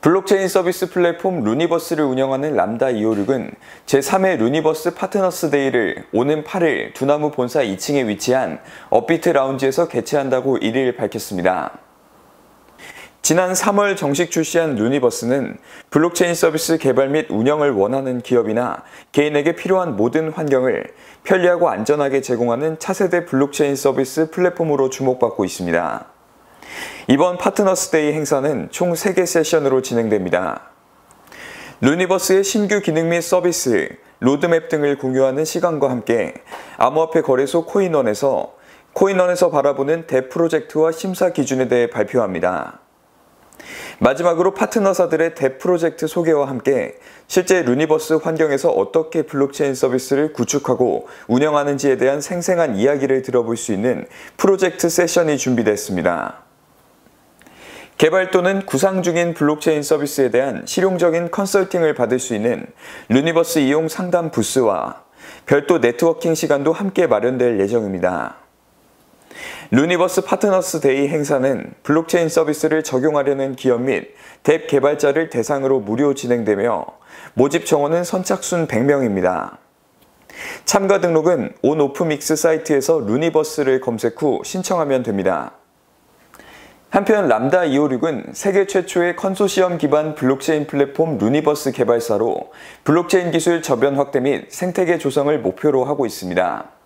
블록체인 서비스 플랫폼 루니버스를 운영하는 람다 이오6은 제3회 루니버스 파트너스 데이를 오는 8일 두나무 본사 2층에 위치한 업비트 라운지에서 개최한다고 1일 밝혔습니다. 지난 3월 정식 출시한 루니버스는 블록체인 서비스 개발 및 운영을 원하는 기업이나 개인에게 필요한 모든 환경을 편리하고 안전하게 제공하는 차세대 블록체인 서비스 플랫폼으로 주목받고 있습니다. 이번 파트너스데이 행사는 총 3개 세션으로 진행됩니다. 루니버스의 신규 기능 및 서비스, 로드맵 등을 공유하는 시간과 함께 암호화폐 거래소 코인원에서 코인원에서 바라보는 대프로젝트와 심사 기준에 대해 발표합니다. 마지막으로 파트너사들의 대프로젝트 소개와 함께 실제 루니버스 환경에서 어떻게 블록체인 서비스를 구축하고 운영하는지에 대한 생생한 이야기를 들어볼 수 있는 프로젝트 세션이 준비됐습니다. 개발 또는 구상 중인 블록체인 서비스에 대한 실용적인 컨설팅을 받을 수 있는 루니버스 이용 상담 부스와 별도 네트워킹 시간도 함께 마련될 예정입니다. 루니버스 파트너스 데이 행사는 블록체인 서비스를 적용하려는 기업 및덱 개발자를 대상으로 무료 진행되며 모집 정원은 선착순 100명입니다. 참가 등록은 온오프믹스 사이트에서 루니버스를 검색 후 신청하면 됩니다. 한편 람다 256은 세계 최초의 컨소시엄 기반 블록체인 플랫폼 루니버스 개발사로 블록체인 기술 저변 확대 및 생태계 조성을 목표로 하고 있습니다.